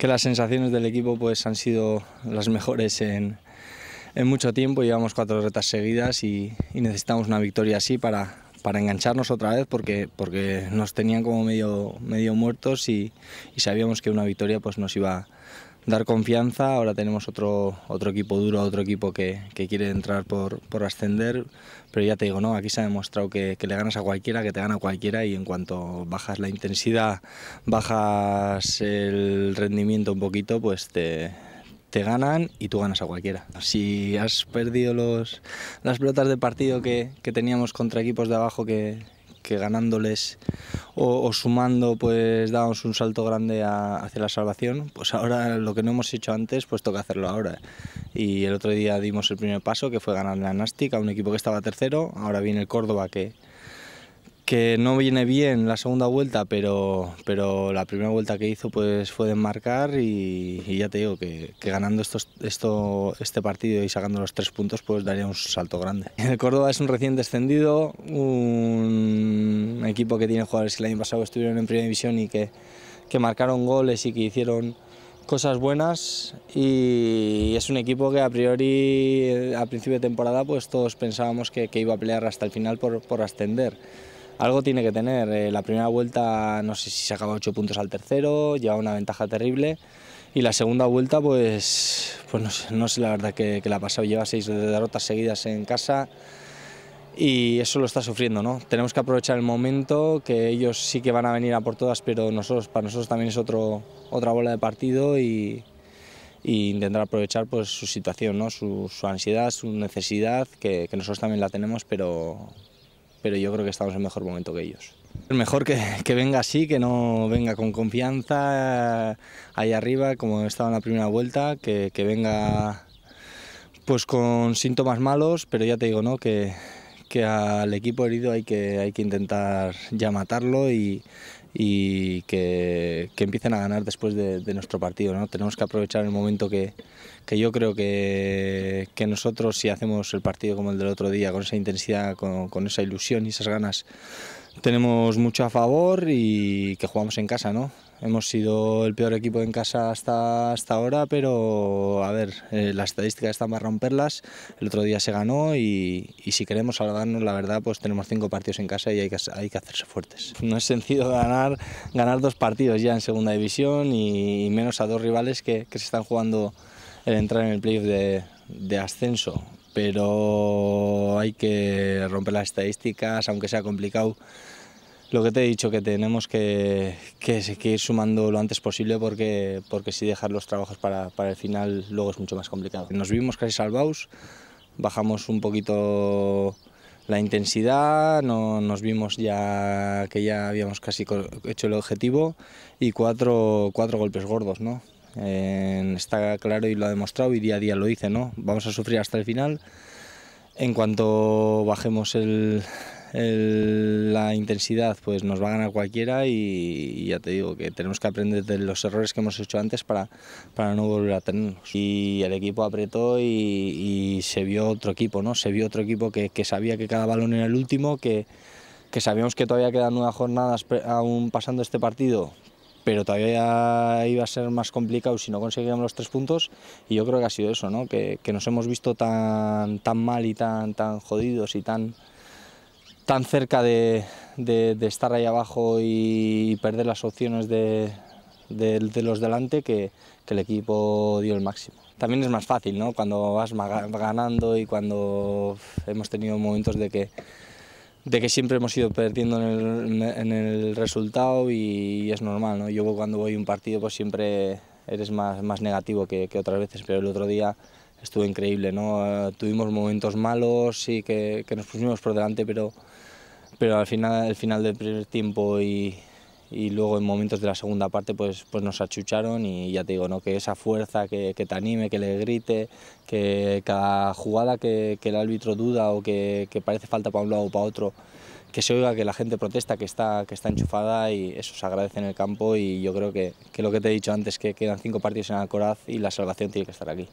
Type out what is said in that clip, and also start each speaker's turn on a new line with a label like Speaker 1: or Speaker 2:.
Speaker 1: que las sensaciones del equipo pues, han sido las mejores en, mucho tiempo. Llevamos cuatro retas seguidas y, necesitamos una victoria así para, para engancharnos otra vez porque, porque nos tenían como medio, medio muertos y, y sabíamos que una victoria pues, nos iba a dar confianza. Ahora tenemos otro, otro equipo duro, otro equipo que, que quiere entrar por, ascender. Pero ya te digo, no, aquí se ha demostrado que, le ganas a cualquiera, que te gana cualquiera y en cuanto bajas la intensidad, bajas el rendimiento un poquito, pues te, te ganan y tú ganas a cualquiera. Si has perdido los, las pelotas de partido que, que teníamos contra equipos de abajo que, que ganándoles o, sumando pues damos un salto grande hacia la salvación, pues ahora lo que no hemos hecho antes pues toca hacerlo ahora. Y el otro día dimos el primer paso que fue ganar la Nástica, un equipo que estaba tercero, ahora viene el Córdoba que que no viene bien la segunda vuelta, pero, pero la primera vuelta que hizo pues fue de marcar y, ya te digo que, ganando esto, este partido y sacando los tres puntos pues daría un salto grande. El Córdoba es un recién descendido, un equipo que tiene jugadores que el año pasado estuvieron en primera división y que, que marcaron goles y que hicieron cosas buenas y es un equipo que a priori a principio de temporada pues todos pensábamos que, que iba a pelear hasta el final por, por ascender. Algo tiene que tener. Eh, la primera vuelta no sé si se acaba 8 puntos al tercero, lleva una ventaja terrible. Y la segunda vuelta, pues, pues no, sé, la verdad que, la ha pasado. Lleva seis derrotas seguidas en casa y eso lo está sufriendo, ¿no? Tenemos que aprovechar el momento, que ellos sí que van a venir a por todas, pero nosotros, para nosotros también es otro, otra bola de partido y, intentar aprovechar pues, su situación, ¿no? su, ansiedad, su necesidad, que, nosotros también la tenemos, pero, pero yo creo que estamos en mejor momento que ellos. Es mejor que, que, venga así, que no venga con confianza ahí arriba, como estaba en la primera vuelta, que, que venga pues con síntomas malos, pero ya te digo, ¿no? Que, que al equipo herido hay que, hay que intentar ya matarlo y y que, empiecen a ganar después de, nuestro partido. Tenemos que aprovechar el momento que, yo creo que, nosotros si hacemos el partido como el del otro día, con esa intensidad, con, esa ilusión y esas ganas, tenemos mucho a favor y que jugamos en casa, Hemos sido el peor equipo en casa hasta, hasta ahora, pero a ver, eh, las estadísticas están para romperlas. El otro día se ganó y, si queremos salvarnos, la verdad, pues tenemos cinco partidos en casa y hay que, hay que hacerse fuertes. No es sencillo ganar, ganar dos partidos ya en segunda división y, menos a dos rivales que, que, se están jugando el entrar en el playoff de, de ascenso pero hay que romper las estadísticas, aunque sea complicado, lo que te he dicho, que tenemos que, que, ir sumando lo antes posible porque, porque si dejar los trabajos para, para el final luego es mucho más complicado. Nos vimos casi salvados, bajamos un poquito la intensidad, no, nos vimos ya que ya habíamos casi hecho el objetivo y cuatro, cuatro golpes gordos, ¿no? está claro y lo ha demostrado y día a día lo dice, ¿no? Vamos a sufrir hasta el final. En cuanto bajemos el, la intensidad pues nos va a ganar cualquiera y, ya te digo que tenemos que aprender de los errores que hemos hecho antes para, para no volver a tenerlos. Y el equipo apretó y, se vio otro equipo, ¿no? Se vio otro equipo que, que sabía que cada balón era el último, que, que sabíamos que todavía quedan nuevas jornadas aún pasando este partido, pero todavía iba a ser más complicado si no conseguíamos los tres puntos y yo creo que ha sido eso, ¿no? que, que nos hemos visto tan, tan mal y tan, tan jodidos y tan, tan cerca de, estar ahí abajo y perder las opciones de, los delante que, el equipo dio el máximo. También es más fácil, ¿no? Cuando vas ganando y cuando hemos tenido momentos de que, de que siempre hemos ido perdiendo en el, resultado y es normal, ¿no? Yo cuando voy a un partido pues siempre eres más, más negativo que, otras veces, pero el otro día estuvo increíble, ¿no? Eh, tuvimos momentos malos, y que, que nos pusimos por delante, pero pero al final, al final del primer tiempo y, luego en momentos de la segunda parte pues, pues nos achucharon y ya te digo, ¿no? que esa fuerza, que, te anime, que le grite, que cada jugada que, el árbitro duda o que, que, parece falta para un lado o para otro, que se oiga que la gente protesta, que está, que está enchufada y eso se agradece en el campo y yo creo que, que lo que te he dicho antes, que quedan cinco partidos en Alcoraz y la salvación tiene que estar aquí.